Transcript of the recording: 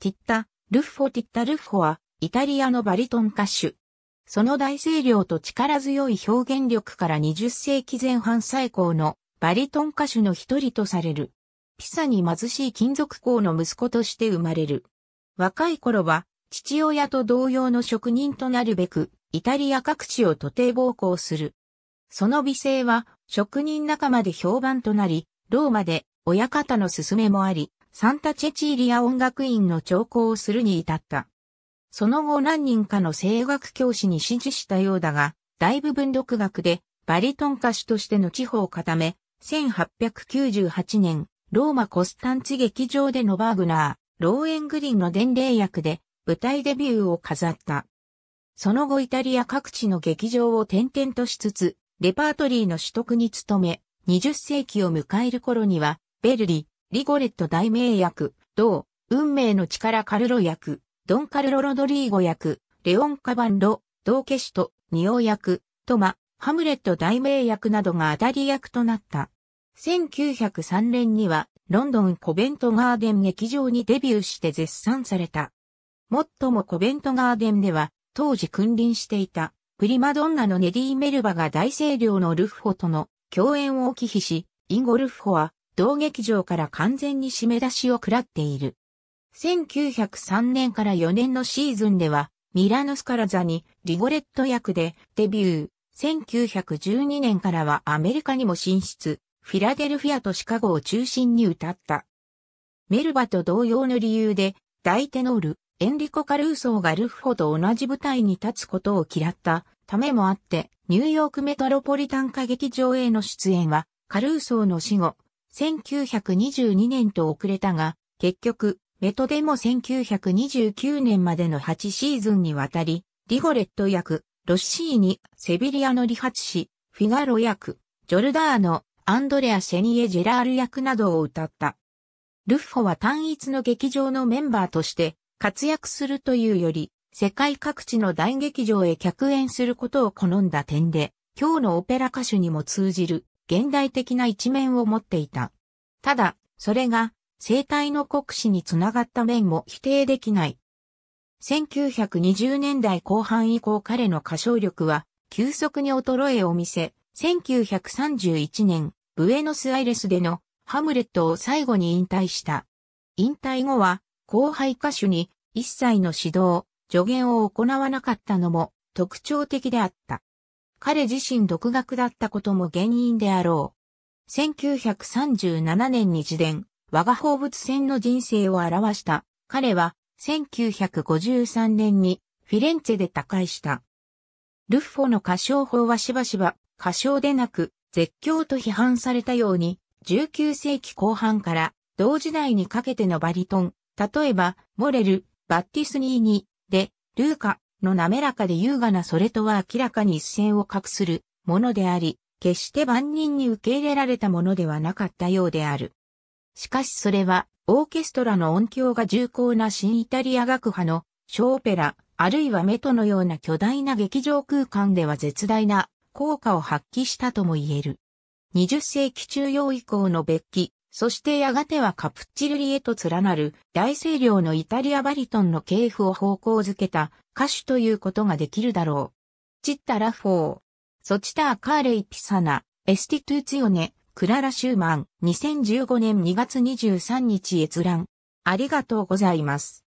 ティッタ・ルッフォ・ティッタ・ルッフォは、イタリアのバリトン歌手。その大声量と力強い表現力から20世紀前半最高のバリトン歌手の一人とされる。ピサに貧しい金属工の息子として生まれる。若い頃は、父親と同様の職人となるべく、イタリア各地を徒弟暴行する。その美声は、職人仲間で評判となり、ローマで親方の勧めもあり、サンタチェチーリア音楽院の聴講をするに至った。その後何人かの声楽教師に指示したようだが、大部分独学でバリトン歌手としての地方を固め、1898年、ローマコスタンチ劇場でのバーグナー、ローエングリンの伝令役で舞台デビューを飾った。その後イタリア各地の劇場を転々としつつ、レパートリーの取得に努め、20世紀を迎える頃には、ベルリ、リゴレット大名役、同、運命の力カルロ役、ドンカルロ・ロドリーゴ役、レオン・カバンロ、同ケシト、ニオ役、トマ、ハムレット大名役などが当たり役となった。1903年には、ロンドンコベントガーデン劇場にデビューして絶賛された。もっともコベントガーデンでは、当時君臨していた、プリマドンナのネディ・メルバが大声量のルッホとの共演を忌避し、インゴ・ルッホは同劇場から完全に締め出しを食らっている。1903年から4年のシーズンでは、ミラノスカラザにリゴレット役でデビュー。1912年からはアメリカにも進出、フィラデルフィアとシカゴを中心に歌った。メルバと同様の理由で、大テノール、エンリコ・カルーソーがルフホと同じ舞台に立つことを嫌ったためもあって、ニューヨークメトロポリタン歌劇場への出演は、カルーソーの死後、1922年と遅れたが、結局、メトデも1929年までの8シーズンにわたり、リゴレット役、ロッシーニ、セビリアのリハチシ、フィガロ役、ジョルダーノ、アンドレア・シェニエ・ジェラール役などを歌った。ルッフォは単一の劇場のメンバーとして活躍するというより、世界各地の大劇場へ客演することを好んだ点で、今日のオペラ歌手にも通じる現代的な一面を持っていた。ただ、それが、生体の国史につながった面も否定できない。1920年代後半以降彼の歌唱力は急速に衰えを見せ、1931年、ブエノスアイレスでのハムレットを最後に引退した。引退後は後輩歌手に一切の指導、助言を行わなかったのも特徴的であった。彼自身独学だったことも原因であろう。1937年に自伝、我が放物線の人生を表した。彼は、1953年にフィレンツェで他界した。ルッフォの歌唱法はしばしば、歌唱でなく、絶叫と批判されたように、19世紀後半から同時代にかけてのバリトン、例えば、モレル、バッティスニーニ、で、ルーカ、の滑らかで優雅なそれとは明らかに一線を画するものであり、決して万人に受け入れられたものではなかったようである。しかしそれは、オーケストラの音響が重厚な新イタリア楽派の小オペラ、あるいはメトのような巨大な劇場空間では絶大な効果を発揮したとも言える。20世紀中央以降の別記、そしてやがてはカプッチルリへと連なる大西量のイタリアバリトンの系譜を方向づけた歌手ということができるだろう。チッタ・ラフォー、ソチタ・アカーレイ・ピサナ、エスティトゥツヨネ、クララ・シューマン、2015年2月23日閲覧。ありがとうございます。